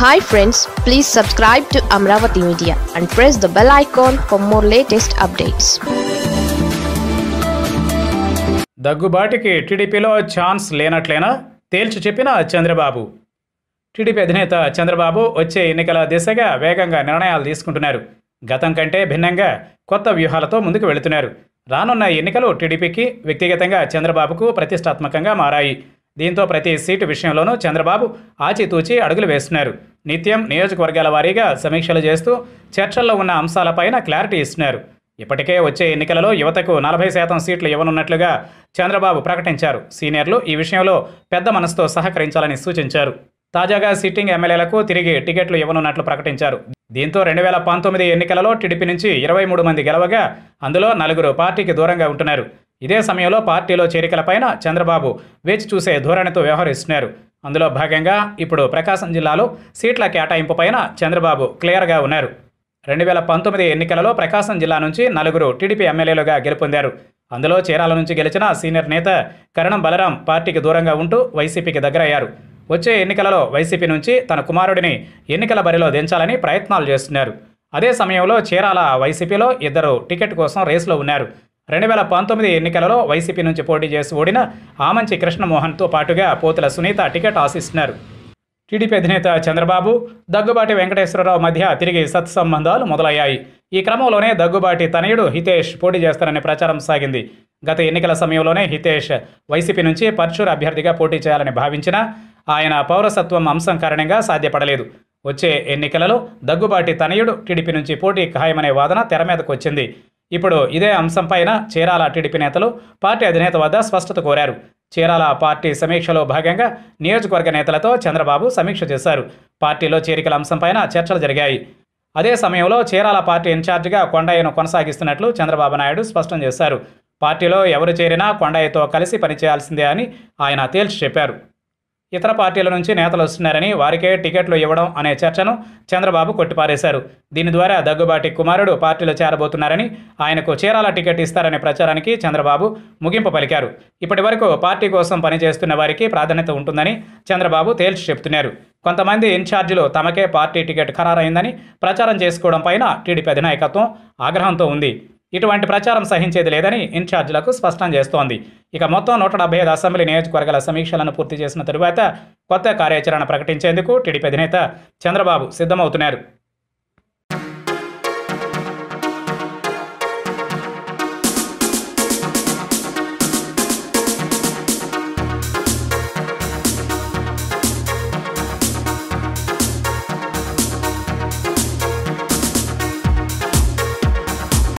hi friends please subscribe to Amaravati media and press the bell icon for more latest updates దగ్గుబాటికి టీడీపీలో chance లేనట్లేనా తేల్చి చెప్పిన Chandrababu TDP అధినేత చంద్రబాబు వచ్చే ఎన్నికల దిశగా వేగంగా నిర్ణయాలు తీసుకుంటున్నారు గతం కంటే భిన్నంగా కొత్త వ్యూహాలతో ముందుకు వెళుతున్నారు రానున్న ఎన్నికలు టీడీపీకి వ్యక్తిగతంగా చంద్రబాబుకు ప్రతిష్టాత్మకంగా మారాయి దీంతో ప్రతి సీటు విషయంలోనూ చంద్రబాబు ఆచితూచి అడుగులు వేస్తున్నారు నిత్యం నియోజకవర్గాల వారీగా సమీక్షలు చేస్తూ చర్చల్లో ఉన్న అంశాలపైన క్లారిటీ ఇస్తున్నారు ఇప్పటికే వచ్చే ఎన్నికలలో యువతకు నలభై శాతం సీట్లు ఇవ్వనున్నట్లుగా చంద్రబాబు ప్రకటించారు సీనియర్లు ఈ విషయంలో పెద్ద మనసుతో సహకరించాలని సూచించారు తాజాగా సిట్టింగ్ ఎమ్మెల్యేలకు తిరిగి టికెట్లు ఇవ్వనున్నట్లు ప్రకటించారు దీంతో రెండు వేల పంతొమ్మిది ఎన్నికలలో టీడీపీ నుంచి ఇరవై మూడు మంది గెలవగా అందులో నలుగురు పార్టీకి దూరంగా ఉంటున్నారు ఇదే సమయంలో పార్టీలో చేరికలపైన చంద్రబాబు వేచి చూసే ధోరణితో వ్యవహరిస్తున్నారు అందులో భాగంగా ఇప్పుడు ప్రకాశం జిల్లాలో సీట్ల కేటాయింపుపైన చంద్రబాబు క్లియర్గా ఉన్నారు రెండు వేల పంతొమ్మిది ఎన్నికలలో ప్రకాశం జిల్లా నుంచి నలుగురు టీడీపీ ఎమ్మెల్యేలుగా గెలుపొందారు అందులో చీరాల నుంచి గెలిచిన సీనియర్ నేత కరణం బలరాం పార్టీకి దూరంగా ఉంటూ వైసీపీకి దగ్గరయ్యారు వచ్చే ఎన్నికలలో వైసీపీ నుంచి తన కుమారుడిని ఎన్నికల బరిలో దించాలని ప్రయత్నాలు చేస్తున్నారు అదే సమయంలో చీరాల వైసీపీలో ఇద్దరు టికెట్ కోసం రేసులో ఉన్నారు రెండు వేల పంతొమ్మిది ఎన్నికలలో వైసీపీ నుంచి పోటీ చేసి ఓడిన ఆమంచి కృష్ణమోహన్తో పాటుగా పోతుల సునీత టికెట్ ఆశిస్తున్నారు టీడీపీ అధినేత చంద్రబాబు దగ్గుబాటి వెంకటేశ్వరరావు మధ్య తిరిగి సత్సంబంధాలు మొదలయ్యాయి ఈ క్రమంలోనే దగ్గుబాటి తనయుడు హితేష్ పోటీ చేస్తారనే ప్రచారం సాగింది గత ఎన్నికల సమయంలోనే హితేష్ వైసీపీ నుంచి పర్చూరు అభ్యర్థిగా పోటీ చేయాలని భావించినా ఆయన పౌరసత్వం అంశం కారణంగా సాధ్యపడలేదు వచ్చే ఎన్నికలలో దగ్గుబాటి తనయుడు టీడీపీ నుంచి పోటీ ఖాయమనే వాదన తెర మీదకు వచ్చింది ఇప్పుడు ఇదే అంశంపైన చీరాల టీడీపీ నేతలు పార్టీ అధినేత వద్ద స్పష్టత కోరారు చీరాల పార్టీ సమీక్షలో భాగంగా నియోజకవర్గ నేతలతో చంద్రబాబు సమీక్ష చేశారు పార్టీలో చేరికల అంశంపైన చర్చలు జరిగాయి అదే సమయంలో చీరాల పార్టీ ఇన్ఛార్జిగా కొండయ్యను కొనసాగిస్తున్నట్లు చంద్రబాబు నాయుడు స్పష్టం చేశారు పార్టీలో ఎవరు చేరినా కొండయ్యతో కలిసి పనిచేయాల్సిందే అని ఆయన తేల్చి చెప్పారు ఇతర పార్టీల నుంచి నేతలు వస్తున్నారని వారికే టికెట్లు ఇవ్వడం అనే చర్చను చంద్రబాబు కొట్టిపారేశారు దీని ద్వారా దగ్గుబాటి కుమారుడు పార్టీలో చేరబోతున్నారని ఆయనకు చీరాల టికెట్ ఇస్తారనే ప్రచారానికి చంద్రబాబు ముగింపు పలికారు ఇప్పటి వరకు పార్టీ కోసం పనిచేస్తున్న వారికి ప్రాధాన్యత ఉంటుందని చంద్రబాబు తేల్చి చెబుతున్నారు కొంతమంది ఇన్ఛార్జీలు తమకే పార్టీ టికెట్ ఖరారైందని ప్రచారం చేసుకోవడం పైన టీడీపీ అధినాయకత్వం ఆగ్రహంతో ఉంది ఇటువంటి ప్రచారం సహించేది లేదని ఇన్ఛార్జీలకు స్పష్టం చేస్తోంది ఇక మొత్తం నూట డెబ్బై ఐదు అసెంబ్లీ నియోజకవర్గాల సమీక్షలను పూర్తి చేసిన తరువాత కొత్త కార్యాచరణ ప్రకటించేందుకు టీడీపీ అధినేత చంద్రబాబు సిద్ధమవుతున్నారు